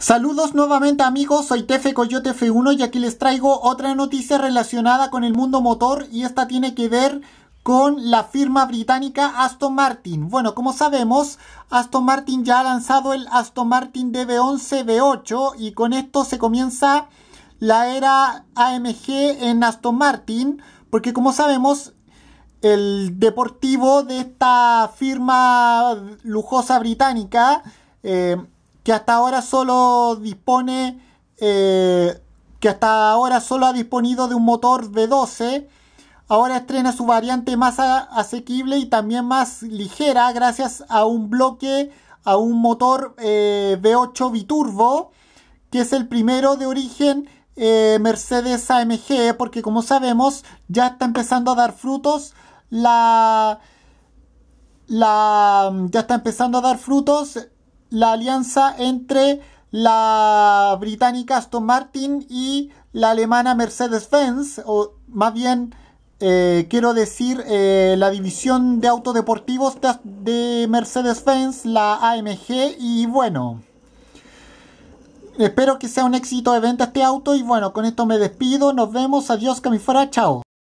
Saludos nuevamente amigos, soy Tefe Coyote F1 y aquí les traigo otra noticia relacionada con el mundo motor y esta tiene que ver con la firma británica Aston Martin. Bueno, como sabemos, Aston Martin ya ha lanzado el Aston Martin DB11 V8 y con esto se comienza la era AMG en Aston Martin, porque como sabemos, el deportivo de esta firma lujosa británica eh, que hasta ahora solo dispone, eh, que hasta ahora solo ha disponido de un motor V12, ahora estrena su variante más asequible y también más ligera gracias a un bloque, a un motor eh, V8 biturbo, que es el primero de origen eh, Mercedes AMG, porque como sabemos ya está empezando a dar frutos la... La, ya está empezando a dar frutos la alianza entre la británica Aston Martin y la alemana Mercedes-Benz, o más bien eh, quiero decir eh, la división de autos deportivos de, Mercedes-Benz, la AMG, y bueno, espero que sea un éxito de venta este auto y bueno, con esto me despido, nos vemos, adiós fuera chao.